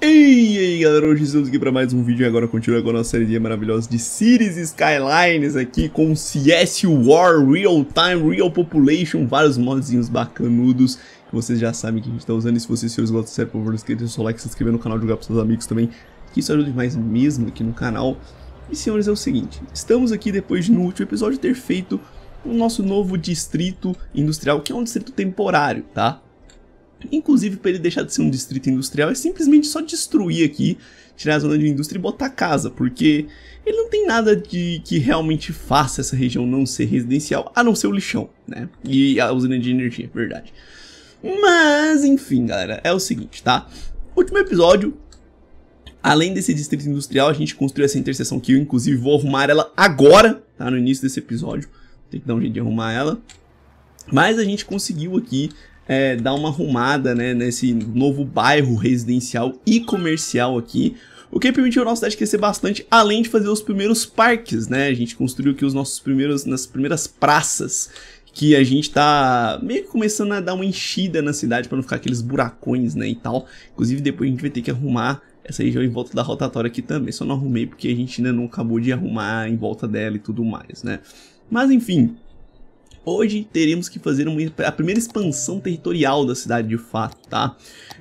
E aí galera, hoje estamos aqui para mais um vídeo e agora continua com a nossa série maravilhosa de Cities Skylines aqui com CS War, Real Time, Real Population, vários modzinhos bacanudos que vocês já sabem que a gente está usando e se vocês gostam da série, por favor, não esqueça de seu like, se inscrever no canal, jogar para seus amigos também, que isso ajuda demais mesmo aqui no canal. E senhores, é o seguinte, estamos aqui depois de no último episódio ter feito o nosso novo distrito industrial, que é um distrito temporário, tá? Inclusive, para ele deixar de ser um distrito industrial, é simplesmente só destruir aqui, tirar a zona de indústria e botar casa, porque ele não tem nada de que realmente faça essa região não ser residencial, a não ser o lixão, né? E a usina de energia, verdade. Mas, enfim, galera, é o seguinte, tá? Último episódio, Além desse distrito industrial, a gente construiu essa interseção que eu, inclusive, vou arrumar ela agora, tá? No início desse episódio. Tem que dar um jeito de arrumar ela. Mas a gente conseguiu aqui é, dar uma arrumada né, nesse novo bairro residencial e comercial aqui, o que permitiu a nossa cidade crescer bastante, além de fazer os primeiros parques, né? A gente construiu aqui os nossos primeiros, nas primeiras praças, que a gente tá meio que começando a dar uma enchida na cidade para não ficar aqueles buracões, né, e tal. Inclusive depois a gente vai ter que arrumar essa região em volta da rotatória aqui também, só não arrumei porque a gente ainda não acabou de arrumar em volta dela e tudo mais, né? Mas enfim, hoje teremos que fazer uma, a primeira expansão territorial da cidade de fato, tá?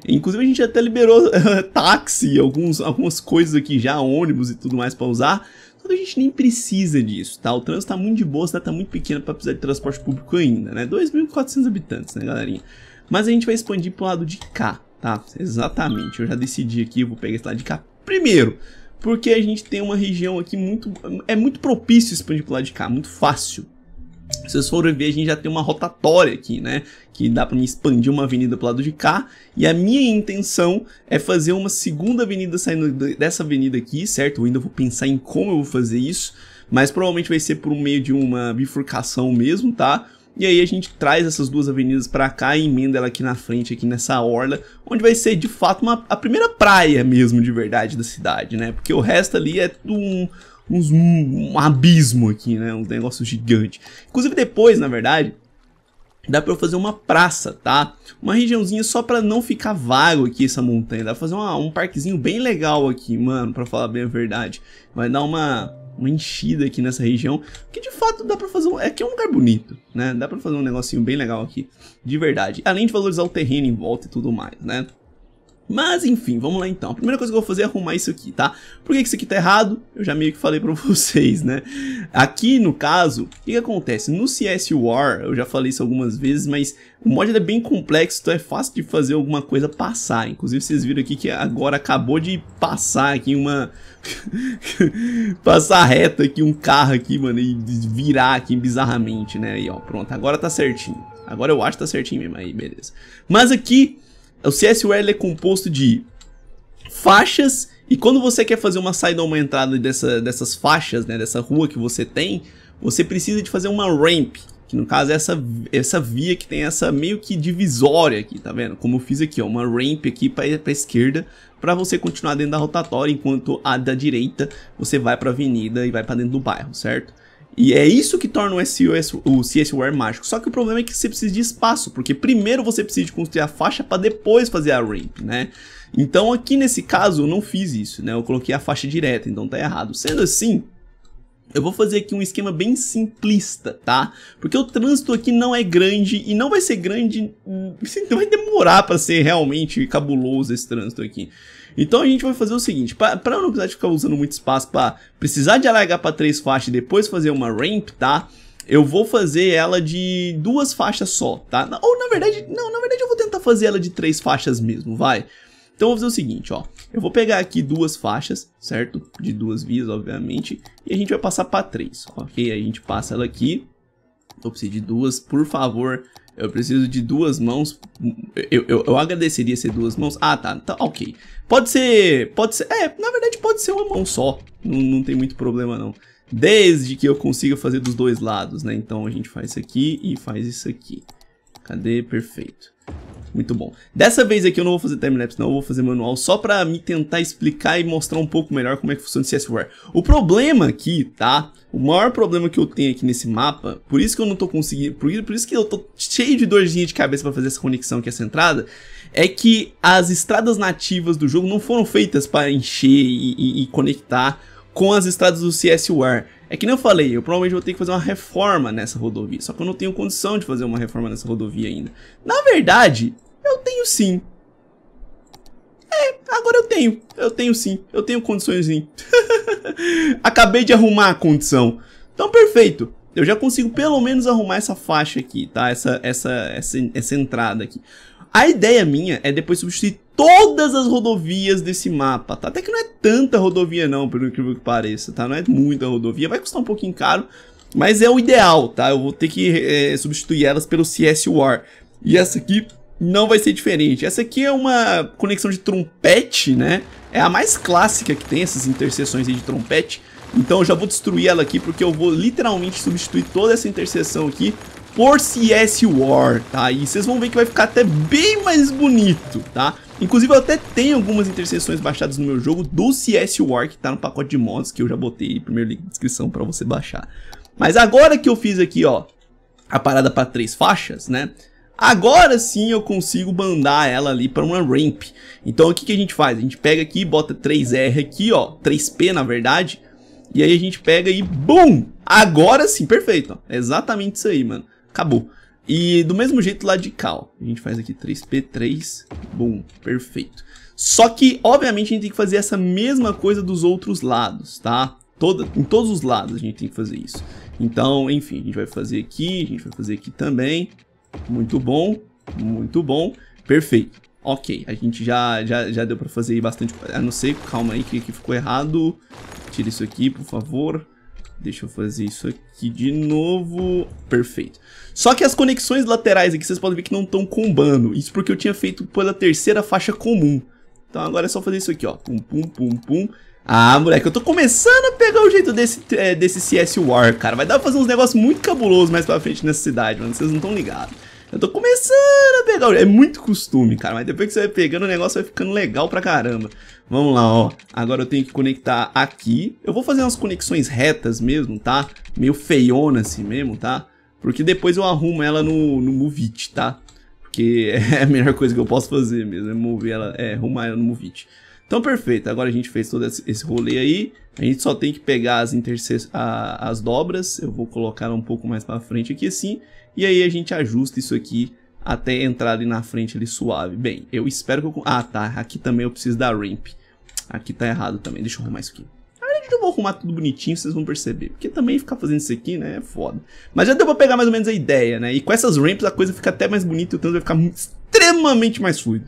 Inclusive a gente até liberou táxi, alguns, algumas coisas aqui já, ônibus e tudo mais para usar, só que a gente nem precisa disso, tá? O trânsito tá muito de boa, a cidade tá muito pequena para precisar de transporte público ainda, né? 2.400 habitantes, né, galerinha? Mas a gente vai expandir pro lado de cá, tá? Exatamente, eu já decidi aqui, eu vou pegar esse lado de cá primeiro, porque a gente tem uma região aqui muito... é muito propício expandir pro lado de cá, muito fácil, se vocês forem ver, a gente já tem uma rotatória aqui, né? Que dá para me expandir uma avenida pro lado de cá. E a minha intenção é fazer uma segunda avenida saindo dessa avenida aqui, certo? Eu ainda vou pensar em como eu vou fazer isso. Mas provavelmente vai ser por meio de uma bifurcação mesmo, tá? E aí a gente traz essas duas avenidas para cá e emenda ela aqui na frente, aqui nessa orla, onde vai ser de fato uma, a primeira praia mesmo de verdade da cidade, né? Porque o resto ali é tudo um uns, um abismo aqui, né? Um negócio gigante. Inclusive depois, na verdade, dá pra eu fazer uma praça, tá? Uma regiãozinha só pra não ficar vago aqui essa montanha. Dá pra fazer uma, um parquezinho bem legal aqui, mano, pra falar bem a verdade. Vai dar uma, uma enchida aqui nessa região, que de fato dá pra fazer um... Aqui é, é um lugar bonito, né? Dá pra fazer um negocinho bem legal aqui, de verdade. Além de valorizar o terreno em volta e tudo mais, né? Mas enfim, vamos lá então. A primeira coisa que eu vou fazer é arrumar isso aqui, tá? Por que isso aqui tá errado? Eu já meio que falei pra vocês, né? Aqui, no caso, o que, que acontece? No CS War, eu já falei isso algumas vezes, mas o mod é bem complexo, então é fácil de fazer alguma coisa passar. Inclusive, vocês viram aqui que agora acabou de passar aqui uma... passar reto aqui um carro aqui, mano, e virar aqui bizarramente, né? Aí, ó, pronto. Agora tá certinho. Agora eu acho que tá certinho mesmo aí, beleza. Mas aqui o CSUR é composto de faixas e quando você quer fazer uma saída ou uma entrada dessa, dessas faixas, né, dessa rua que você tem, você precisa de fazer uma ramp, que no caso é essa, essa via que tem essa meio que divisória aqui, tá vendo? Como eu fiz aqui, ó, uma ramp aqui para a esquerda, para você continuar dentro da rotatória, enquanto a da direita você vai para a avenida e vai para dentro do bairro, certo? E é isso que torna o SEO, o CSWare mágico. Só que o problema é que você precisa de espaço, porque primeiro você precisa de construir a faixa para depois fazer a ramp, né? Então aqui nesse caso eu não fiz isso, né? Eu coloquei a faixa direta, então tá errado. Sendo assim, eu vou fazer aqui um esquema bem simplista, tá? Porque o trânsito aqui não é grande e não vai ser grande, hum, vai demorar para ser realmente cabuloso esse trânsito aqui. Então a gente vai fazer o seguinte, para não precisar de ficar usando muito espaço para precisar de alargar para três faixas e depois fazer uma ramp, tá? Eu vou fazer ela de duas faixas só, tá? Ou na verdade, não, na verdade eu vou tentar fazer ela de três faixas mesmo, vai? Então eu vou fazer o seguinte, ó. Eu vou pegar aqui duas faixas, certo? De duas vias, obviamente. E a gente vai passar para três, ok? A gente passa ela aqui. Eu preciso de duas, por favor, eu preciso de duas mãos. Eu, eu, eu, agradeceria ser duas mãos. Ah, tá. Tá, ok. Pode ser. Pode ser. É, na verdade, pode ser uma mão só. Não, não tem muito problema, não. Desde que eu consiga fazer dos dois lados, né? Então a gente faz isso aqui e faz isso aqui. Cadê? Perfeito muito bom. Dessa vez aqui eu não vou fazer timelapse não, eu vou fazer manual só pra me tentar explicar e mostrar um pouco melhor como é que funciona o CSWare. O problema aqui, tá? O maior problema que eu tenho aqui nesse mapa, por isso que eu não tô conseguindo, por, por isso que eu tô cheio de dorzinha de cabeça pra fazer essa conexão aqui, essa entrada, é que as estradas nativas do jogo não foram feitas para encher e, e, e conectar com as estradas do CSWare. É que nem eu falei, eu provavelmente vou ter que fazer uma reforma nessa rodovia, só que eu não tenho condição de fazer uma reforma nessa rodovia ainda. Na verdade, eu tenho sim. É, agora eu tenho, eu tenho sim, eu tenho condições sim. Acabei de arrumar a condição. Então, perfeito. Eu já consigo pelo menos arrumar essa faixa aqui, tá? Essa, essa, essa, essa entrada aqui. A ideia minha é depois substituir todas as rodovias desse mapa, tá? Até que não é tanta rodovia não, pelo incrível que pareça, tá? Não é muita rodovia, vai custar um pouquinho caro, mas é o ideal, tá? Eu vou ter que é, substituir elas pelo CS War. E essa aqui não vai ser diferente. Essa aqui é uma conexão de trompete, né? É a mais clássica que tem, essas interseções aí de trompete. Então eu já vou destruir ela aqui, porque eu vou literalmente substituir toda essa interseção aqui por CS War, tá? E vocês vão ver que vai ficar até bem mais bonito, tá? Inclusive eu até tenho algumas interseções baixadas no meu jogo do CS War, que tá no pacote de mods, que eu já botei primeiro link na descrição para você baixar. Mas agora que eu fiz aqui, ó, a parada para três faixas, né? Agora sim eu consigo mandar ela ali para uma ramp. Então o que, que a gente faz? A gente pega aqui, bota 3R aqui, ó, 3P na verdade, e aí a gente pega e BUM! Agora sim, perfeito, ó. É exatamente isso aí, mano. Acabou. E do mesmo jeito lá de cal. A gente faz aqui 3P3. Bom, perfeito. Só que, obviamente, a gente tem que fazer essa mesma coisa dos outros lados, tá? Toda, em todos os lados a gente tem que fazer isso. Então, enfim, a gente vai fazer aqui, a gente vai fazer aqui também. Muito bom, muito bom. Perfeito. Ok, a gente já, já, já deu pra fazer bastante... A não ser, calma aí, que, que ficou errado. Tira isso aqui, por favor. Deixa eu fazer isso aqui de novo. Perfeito. Só que as conexões laterais aqui vocês podem ver que não estão combando. Isso porque eu tinha feito pela terceira faixa comum. Então agora é só fazer isso aqui, ó. Pum, pum, pum, pum. Ah, moleque, eu tô começando a pegar o jeito desse, é, desse CS War, cara. Vai dar pra fazer uns negócios muito cabulosos mais pra frente nessa cidade, mano. Vocês não estão ligados. Eu tô começando a pegar, é muito costume, cara, mas depois que você vai pegando o negócio vai ficando legal pra caramba. Vamos lá, ó, agora eu tenho que conectar aqui, eu vou fazer umas conexões retas mesmo, tá? Meio feiona assim mesmo, tá? Porque depois eu arrumo ela no, no tá? Porque é a melhor coisa que eu posso fazer mesmo, é mover ela, é, arrumar ela no movite. Então, perfeito. Agora a gente fez todo esse rolê aí. A gente só tem que pegar as, interse... A, as dobras. Eu vou colocar um pouco mais para frente aqui assim. E aí a gente ajusta isso aqui até entrar ali na frente ali suave. Bem, eu espero que eu... Ah, tá. Aqui também eu preciso da ramp. Aqui tá errado também. Deixa eu arrumar isso aqui. A gente eu vou arrumar tudo bonitinho, vocês vão perceber. Porque também ficar fazendo isso aqui, né, é foda. Mas já deu pra pegar mais ou menos a ideia, né? E com essas ramps a coisa fica até mais bonita e o tanto vai ficar extremamente mais fluido.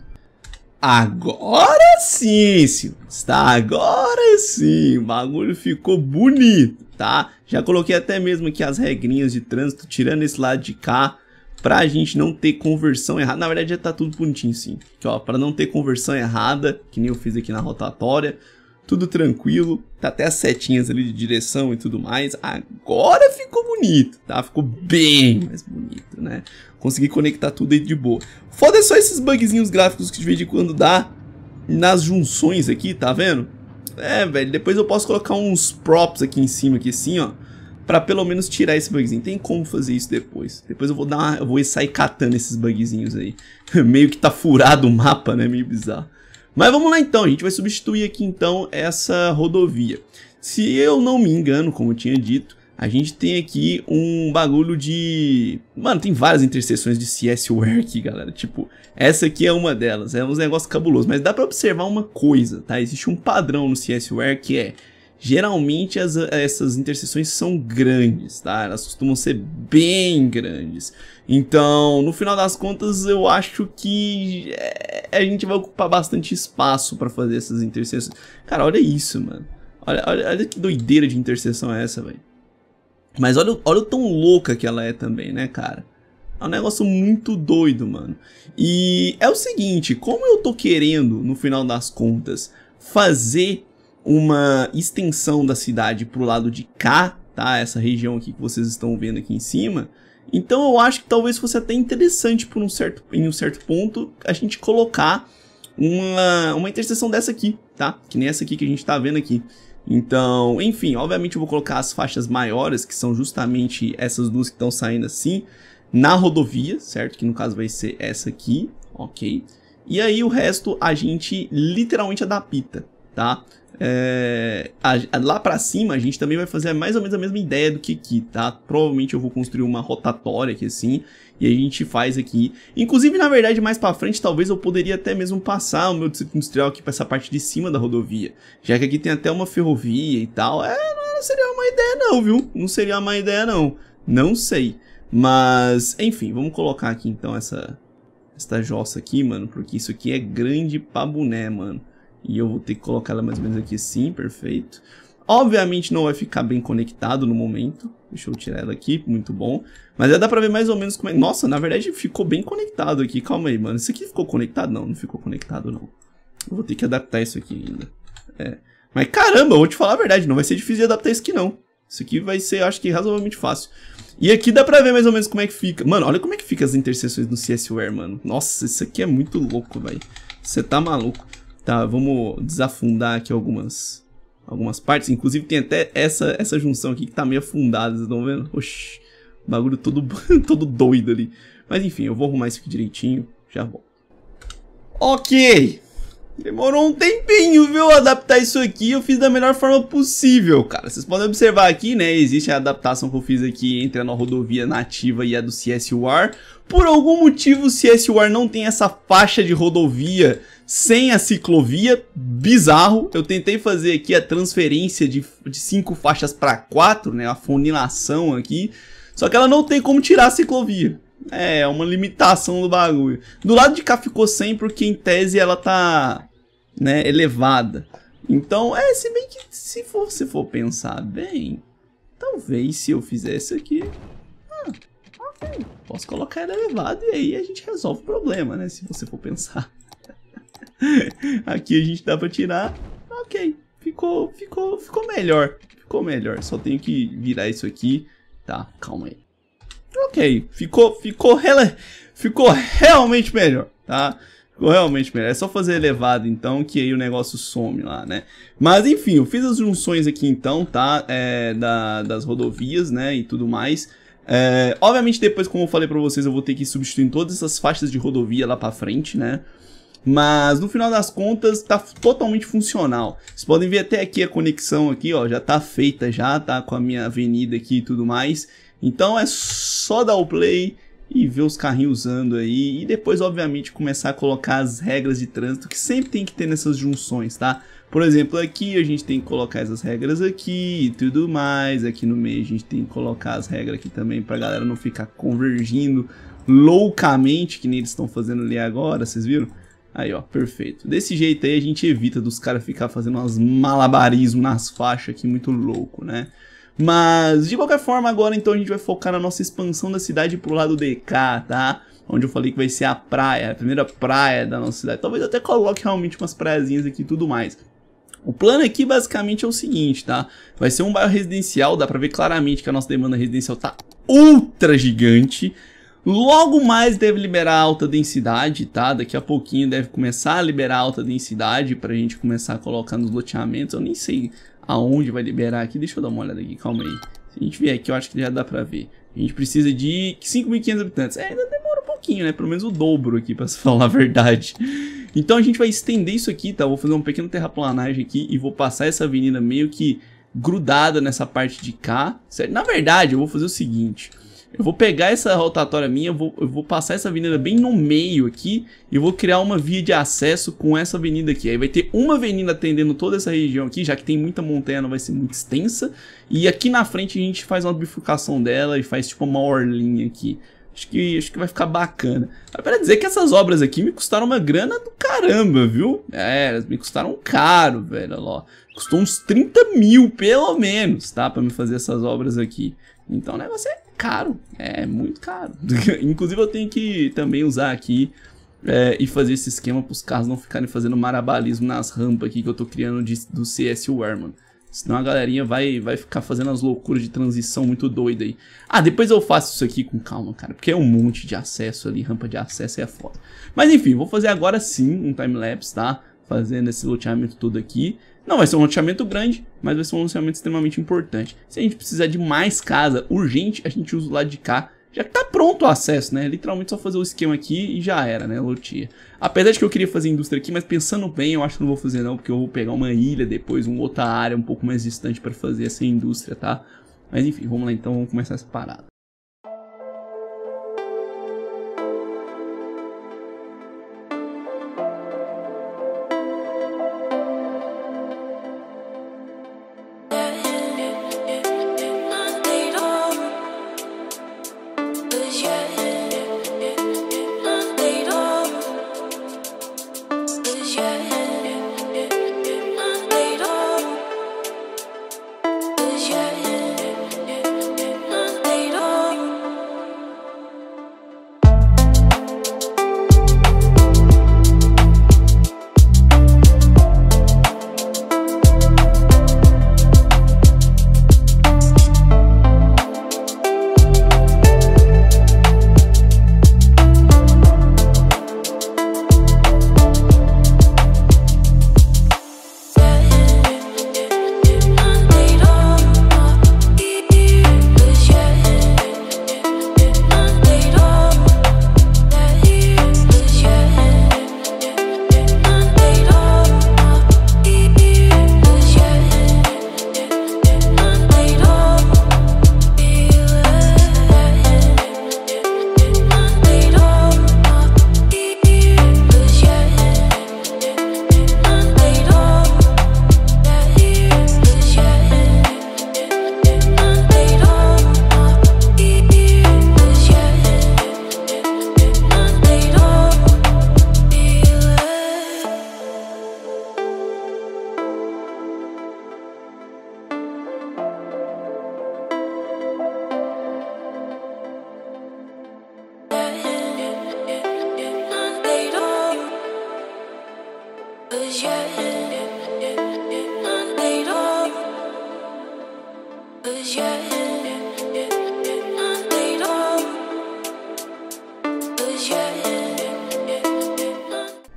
Agora sim, senhores, Agora sim, o bagulho ficou bonito tá? Já coloquei até mesmo aqui as regrinhas de trânsito, tirando esse lado de cá, pra gente não ter conversão errada. Na verdade já tá tudo bonitinho sim, aqui, ó, pra não ter conversão errada, que nem eu fiz aqui na rotatória, tudo tranquilo, tá até as setinhas ali de direção e tudo mais. Agora ficou bonito, tá? Ficou bem mais bonito, né? Consegui conectar tudo aí de boa. Foda só esses bugzinhos gráficos que de vez em quando dá nas junções aqui, tá vendo? É, velho, depois eu posso colocar uns props aqui em cima, aqui assim, ó. Pra pelo menos tirar esse bugzinho. Tem como fazer isso depois. Depois eu vou dar uma, eu vou sair catando esses bugzinhos aí. Meio que tá furado o mapa, né? Meio bizarro. Mas vamos lá então, a gente vai substituir aqui então essa rodovia. Se eu não me engano, como eu tinha dito, a gente tem aqui um bagulho de... Mano, tem várias interseções de CSWare aqui, galera. Tipo, essa aqui é uma delas. É um negócio cabuloso. Mas dá pra observar uma coisa, tá? Existe um padrão no CSWare que é... Geralmente as, essas interseções são grandes, tá? Elas costumam ser bem grandes. Então, no final das contas, eu acho que é, a gente vai ocupar bastante espaço para fazer essas interseções. Cara, olha isso, mano. Olha, olha, olha que doideira de interseção é essa, velho. Mas olha, olha o tão louca que ela é também, né, cara? É um negócio muito doido, mano. E é o seguinte, como eu tô querendo, no final das contas, fazer uma extensão da cidade pro lado de cá, tá? Essa região aqui que vocês estão vendo aqui em cima. Então eu acho que talvez fosse até interessante por um certo, em um certo ponto a gente colocar uma, uma interseção dessa aqui, tá? Que nem essa aqui que a gente tá vendo aqui. Então, enfim, obviamente eu vou colocar as faixas maiores, que são justamente essas duas que estão saindo assim, na rodovia, certo? Que no caso vai ser essa aqui, ok? E aí o resto a gente literalmente adapta, tá? É, a, a, lá para cima a gente também vai fazer mais ou menos a mesma ideia do que aqui, tá? Provavelmente eu vou construir uma rotatória aqui assim, e a gente faz aqui. Inclusive, na verdade, mais para frente, talvez eu poderia até mesmo passar o meu distrito industrial aqui para essa parte de cima da rodovia, já que aqui tem até uma ferrovia e tal. É, não seria uma ideia não, viu? Não seria uma ideia não. Não sei. Mas, enfim, vamos colocar aqui então essa esta jossa aqui, mano, porque isso aqui é grande pra boné, mano. E eu vou ter que colocar ela mais ou menos aqui assim, perfeito. Obviamente não vai ficar bem conectado no momento. Deixa eu tirar ela aqui, muito bom. Mas já dá pra ver mais ou menos como é... Nossa, na verdade ficou bem conectado aqui. Calma aí, mano. Isso aqui ficou conectado? Não, não ficou conectado, não. Eu vou ter que adaptar isso aqui ainda. É. Mas caramba, eu vou te falar a verdade. Não vai ser difícil de adaptar isso aqui, não. Isso aqui vai ser, acho que, razoavelmente fácil. E aqui dá pra ver mais ou menos como é que fica. Mano, olha como é que fica as interseções no CSWare, mano. Nossa, isso aqui é muito louco, velho. Você tá maluco. Tá, vamos desafundar aqui algumas algumas partes. Inclusive tem até essa, essa junção aqui que tá meio afundada, vocês estão vendo? Oxi, bagulho todo, todo doido ali. Mas enfim, eu vou arrumar isso aqui direitinho, já volto. Ok! Demorou um tempinho, viu, adaptar isso aqui, eu fiz da melhor forma possível, cara. Vocês podem observar aqui, né, existe a adaptação que eu fiz aqui entre a rodovia nativa e a do CSUR. Por algum motivo o CSUR não tem essa faixa de rodovia sem a ciclovia, bizarro. Eu tentei fazer aqui a transferência de, de cinco faixas para quatro, né, a funilação aqui, só que ela não tem como tirar a ciclovia. É, uma limitação do bagulho. Do lado de cá ficou sem porque em tese ela tá, né, elevada. Então, é, se bem que se for, se for pensar bem, talvez se eu fizesse aqui... Ah, ok, posso colocar ela elevada e aí a gente resolve o problema, né, se você for pensar. Aqui a gente dá pra tirar. Ok, ficou, ficou, ficou melhor. Ficou melhor. Só tenho que virar isso aqui. Tá, calma aí. Ok, ficou, ficou, ficou realmente melhor, tá? Ficou realmente melhor. É só fazer elevado, então, que aí o negócio some lá, né? Mas, enfim, eu fiz as junções aqui, então, tá? É, da, das rodovias, né? E tudo mais. É, obviamente, depois, como eu falei pra vocês, eu vou ter que substituir todas essas faixas de rodovia lá pra frente, né? Mas no final das contas tá totalmente funcional. Vocês podem ver até aqui a conexão aqui, ó, já tá feita já, tá com a minha avenida aqui e tudo mais. Então é só dar o play e ver os carrinhos usando aí e depois obviamente começar a colocar as regras de trânsito que sempre tem que ter nessas junções, tá? Por exemplo, aqui a gente tem que colocar essas regras aqui e tudo mais, aqui no meio a gente tem que colocar as regras aqui também pra galera não ficar convergindo loucamente que nem eles estão fazendo ali agora, vocês viram? Aí, ó, perfeito. Desse jeito aí a gente evita dos caras ficar fazendo umas malabarismos nas faixas aqui muito louco, né? Mas, de qualquer forma, agora então a gente vai focar na nossa expansão da cidade pro lado de cá, tá? Onde eu falei que vai ser a praia, a primeira praia da nossa cidade. Talvez eu até coloque realmente umas praiazinhas aqui e tudo mais. O plano aqui basicamente é o seguinte, tá? Vai ser um bairro residencial, dá pra ver claramente que a nossa demanda residencial tá ultra gigante. Logo mais deve liberar alta densidade, tá? Daqui a pouquinho deve começar a liberar alta densidade pra gente começar a colocar nos loteamentos. Eu nem sei aonde vai liberar aqui. Deixa eu dar uma olhada aqui, calma aí. Se a gente vier aqui, eu acho que já dá pra ver. A gente precisa de 5.500 habitantes. É, ainda demora um pouquinho, né? Pelo menos o dobro aqui, pra se falar a verdade. Então a gente vai estender isso aqui, tá? Vou fazer uma pequena terraplanagem aqui e vou passar essa avenida meio que grudada nessa parte de cá, certo? Na verdade, eu vou fazer o seguinte. Eu vou pegar essa rotatória minha, eu vou, eu vou passar essa avenida bem no meio aqui e vou criar uma via de acesso com essa avenida aqui. Aí vai ter uma avenida atendendo toda essa região aqui, já que tem muita montanha, não vai ser muito extensa. E aqui na frente a gente faz uma bifurcação dela e faz tipo uma orlinha aqui. Acho que, acho que vai ficar bacana. Mas para dizer que essas obras aqui me custaram uma grana do caramba, viu? É, elas me custaram caro, velho, ó. Custou uns 30 mil, pelo menos, tá? Pra me fazer essas obras aqui. Então o negócio é caro, é muito caro. Inclusive eu tenho que também usar aqui é, e fazer esse esquema para os carros não ficarem fazendo marabalismo nas rampas aqui que eu tô criando de, do CSWare, mano. Senão a galerinha vai, vai ficar fazendo as loucuras de transição muito doida aí. Ah, depois eu faço isso aqui com calma, cara. Porque é um monte de acesso ali, rampa de acesso é foda. Mas enfim, vou fazer agora sim um time-lapse, tá? fazendo esse loteamento todo aqui. Não vai ser um loteamento grande, mas vai ser um loteamento extremamente importante. Se a gente precisar de mais casa urgente, a gente usa o lado de cá, já que tá pronto o acesso, né? Literalmente só fazer o esquema aqui e já era, né? Lotia. Apesar de que eu queria fazer indústria aqui, mas pensando bem, eu acho que não vou fazer não, porque eu vou pegar uma ilha depois, uma outra área um pouco mais distante para fazer essa indústria, tá? Mas enfim, vamos lá então, vamos começar essa parada.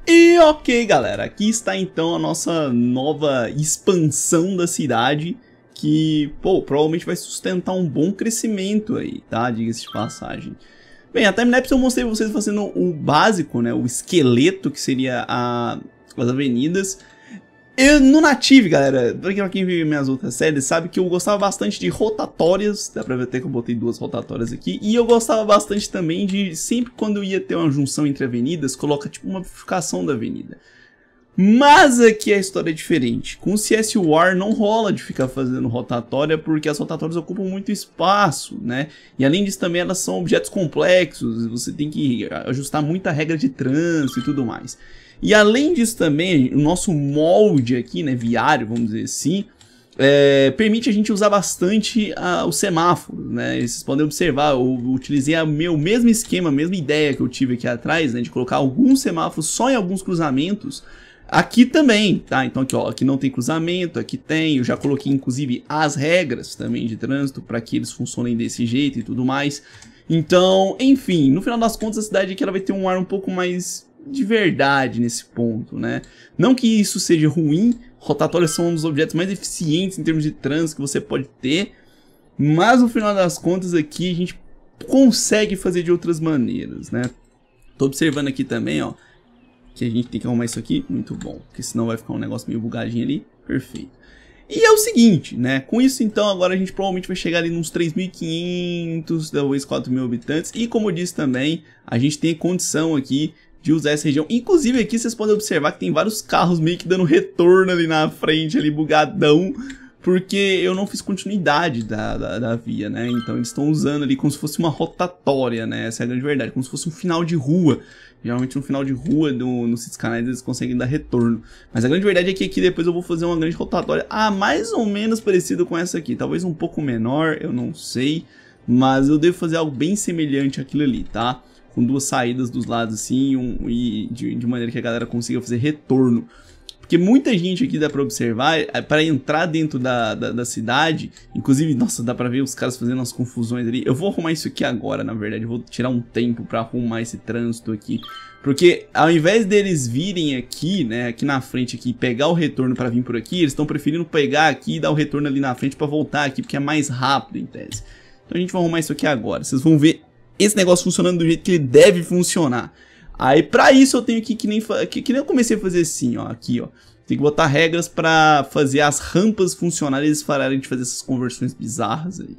E ok, galera, aqui está então a nossa nova expansão da cidade que, pô, provavelmente vai sustentar um bom crescimento aí, tá? Diga-se de passagem. Bem, a timelapse eu mostrei vocês fazendo o básico, né? O esqueleto, que seria a, as avenidas. Eu, no Native, galera, pra quem viu minhas outras séries, sabe que eu gostava bastante de rotatórias, dá pra ver até que eu botei duas rotatórias aqui, e eu gostava bastante também de, sempre quando eu ia ter uma junção entre avenidas, coloca tipo uma bifurcação da avenida. Mas aqui a história é diferente, com CS War não rola de ficar fazendo rotatória, porque as rotatórias ocupam muito espaço, né, e além disso também elas são objetos complexos, você tem que ajustar muita regra de trânsito e tudo mais. E além disso também, o nosso molde aqui, né, viário, vamos dizer assim, é, permite a gente usar bastante a, os semáforos, né? Vocês podem observar, eu utilizei o meu mesmo esquema, a mesma ideia que eu tive aqui atrás, né? De colocar alguns semáforos só em alguns cruzamentos. Aqui também, tá? Então aqui, ó, aqui não tem cruzamento, aqui tem. Eu já coloquei, inclusive, as regras também de trânsito para que eles funcionem desse jeito e tudo mais. Então, enfim, no final das contas a cidade aqui ela vai ter um ar um pouco mais de verdade nesse ponto, né? Não que isso seja ruim, rotatórias são um dos objetos mais eficientes em termos de trânsito que você pode ter, mas no final das contas aqui a gente consegue fazer de outras maneiras, né? Tô observando aqui também, ó, que a gente tem que arrumar isso aqui, muito bom, porque senão vai ficar um negócio meio bugadinho ali, perfeito. E é o seguinte, né, com isso então agora a gente provavelmente vai chegar ali nos 3.500, talvez 4.000 habitantes, e como eu disse também, a gente tem condição aqui de usar essa região. Inclusive aqui vocês podem observar que tem vários carros meio que dando retorno ali na frente, ali bugadão. Porque eu não fiz continuidade da, da, da via, né? Então eles estão usando ali como se fosse uma rotatória, né? Essa é a grande verdade. Como se fosse um final de rua. Geralmente no final de rua, no, Cities canais, eles conseguem dar retorno. Mas a grande verdade é que aqui depois eu vou fazer uma grande rotatória. Ah, mais ou menos parecido com essa aqui. Talvez um pouco menor, eu não sei. Mas eu devo fazer algo bem semelhante àquilo ali, Tá? com duas saídas dos lados assim, um, e de, de maneira que a galera consiga fazer retorno. Porque muita gente aqui dá pra observar, é, para entrar dentro da, da, da, cidade, inclusive, nossa, dá pra ver os caras fazendo as confusões ali. Eu vou arrumar isso aqui agora, na verdade, eu vou tirar um tempo para arrumar esse trânsito aqui. Porque ao invés deles virem aqui, né, aqui na frente aqui, pegar o retorno para vir por aqui, eles estão preferindo pegar aqui e dar o retorno ali na frente para voltar aqui, porque é mais rápido em tese. Então a gente vai arrumar isso aqui agora, vocês vão ver esse negócio funcionando do jeito que ele deve funcionar. Aí para isso eu tenho que que nem que, que nem eu comecei a fazer assim, ó, aqui, ó. Tem que botar regras para fazer as rampas funcionarem e eles falarem de fazer essas conversões bizarras aí.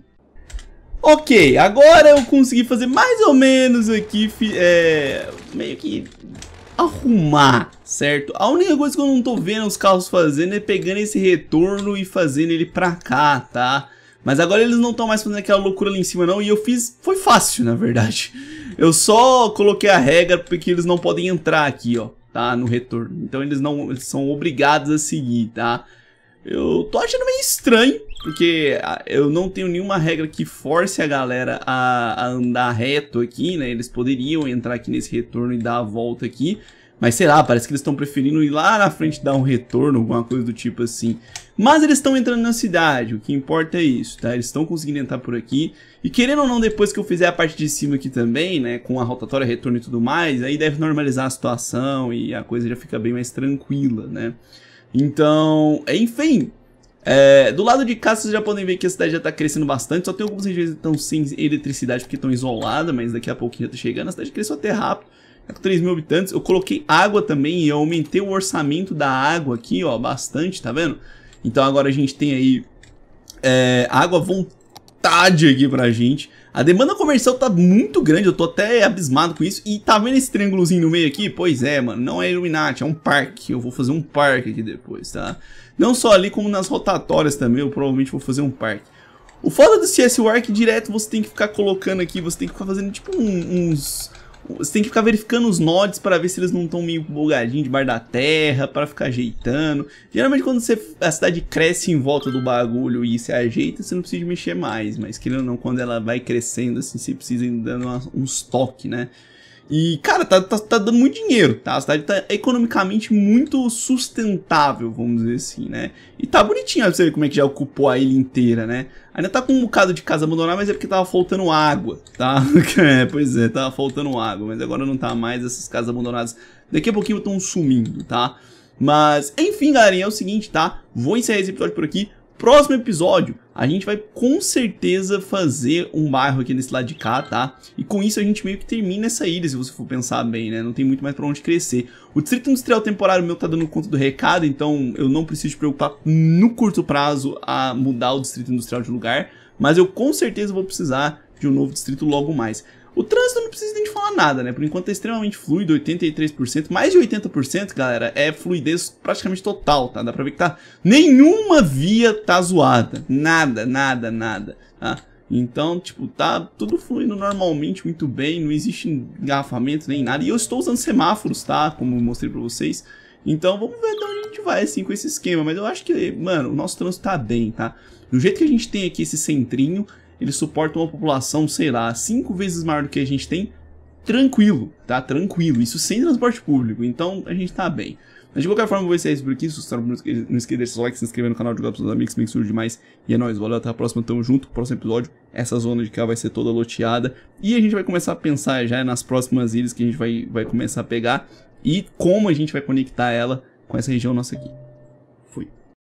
Ok, agora eu consegui fazer mais ou menos aqui, é, meio que arrumar, certo? A única coisa que eu não tô vendo os carros fazendo é pegando esse retorno e fazendo ele pra cá, tá? Mas agora eles não estão mais fazendo aquela loucura ali em cima não, e eu fiz, foi fácil na verdade. Eu só coloquei a regra porque eles não podem entrar aqui, ó, tá, no retorno. Então eles não, eles são obrigados a seguir, tá. Eu tô achando meio estranho, porque ah, eu não tenho nenhuma regra que force a galera a, a andar reto aqui, né, eles poderiam entrar aqui nesse retorno e dar a volta aqui. Mas sei lá, parece que eles estão preferindo ir lá na frente dar um retorno, alguma coisa do tipo assim. Mas eles estão entrando na cidade, o que importa é isso, tá? Eles estão conseguindo entrar por aqui. E querendo ou não, depois que eu fizer a parte de cima aqui também, né, com a rotatória, retorno e tudo mais, aí deve normalizar a situação e a coisa já fica bem mais tranquila, né? Então, enfim, é, do lado de cá, vocês já podem ver que a cidade já está crescendo bastante. Só tem algumas regiões que estão sem eletricidade porque estão isoladas, mas daqui a pouquinho já está chegando. A cidade cresceu até rápido, tá com 3 mil habitantes. Eu coloquei água também e eu aumentei o orçamento da água aqui, ó, bastante, tá vendo? Então agora a gente tem aí é, água à vontade aqui pra gente. A demanda comercial tá muito grande, eu tô até abismado com isso. E tá vendo esse triângulozinho no meio aqui? Pois é, mano, não é Illuminati, é um parque. Eu vou fazer um parque aqui depois, tá? Não só ali, como nas rotatórias também, eu provavelmente vou fazer um parque. O foda do é que direto você tem que ficar colocando aqui, você tem que ficar fazendo tipo um, uns você tem que ficar verificando os nodes para ver se eles não estão meio bugadinhos debaixo da terra, para ficar ajeitando. Geralmente quando você, a cidade cresce em volta do bagulho e se ajeita, você não precisa mexer mais. Mas querendo ou não, quando ela vai crescendo assim, você precisa ir dando uns toques, né? E, cara, tá, tá, tá, dando muito dinheiro, tá? A cidade tá economicamente muito sustentável, vamos dizer assim, né? E tá bonitinho pra você ver como é que já ocupou a ilha inteira, né? Ainda tá com um bocado de casa abandonada, mas é porque tava faltando água, tá? é, pois é, tava faltando água, mas agora não tá mais essas casas abandonadas. Daqui a pouquinho estão sumindo, tá? Mas, enfim, galerinha, é o seguinte, tá? Vou encerrar esse episódio por aqui próximo episódio, a gente vai com certeza fazer um bairro aqui nesse lado de cá, tá? E com isso a gente meio que termina essa ilha, se você for pensar bem, né? Não tem muito mais pra onde crescer. O distrito industrial temporário meu tá dando conta do recado, então eu não preciso preocupar no curto prazo a mudar o distrito industrial de lugar. Mas eu com certeza vou precisar de um novo distrito logo mais. O trânsito não precisa nem de falar nada, né? Por enquanto é extremamente fluido, 83%, mais de 80%, galera, é fluidez praticamente total, tá? Dá pra ver que tá... Nenhuma via tá zoada, nada, nada, nada, tá? Então, tipo, tá tudo fluindo normalmente, muito bem, não existe engarrafamento nem nada. E eu estou usando semáforos, tá? Como mostrei pra vocês. Então, vamos ver de onde a gente vai, assim, com esse esquema. Mas eu acho que, mano, o nosso trânsito tá bem, tá? Do jeito que a gente tem aqui esse centrinho, eles suportam uma população, sei lá, cinco vezes maior do que a gente tem, tranquilo, tá? Tranquilo, isso sem transporte público, então a gente tá bem. Mas de qualquer forma, eu vou encerrar isso por aqui, não esquecer, deixa deixar seu like, se inscrever no canal, jogar pros seus amigos, me surge demais, e é nóis, valeu, até a próxima, tamo junto, próximo episódio, essa zona de cá vai ser toda loteada, e a gente vai começar a pensar já nas próximas ilhas que a gente vai, vai começar a pegar, e como a gente vai conectar ela com essa região nossa aqui.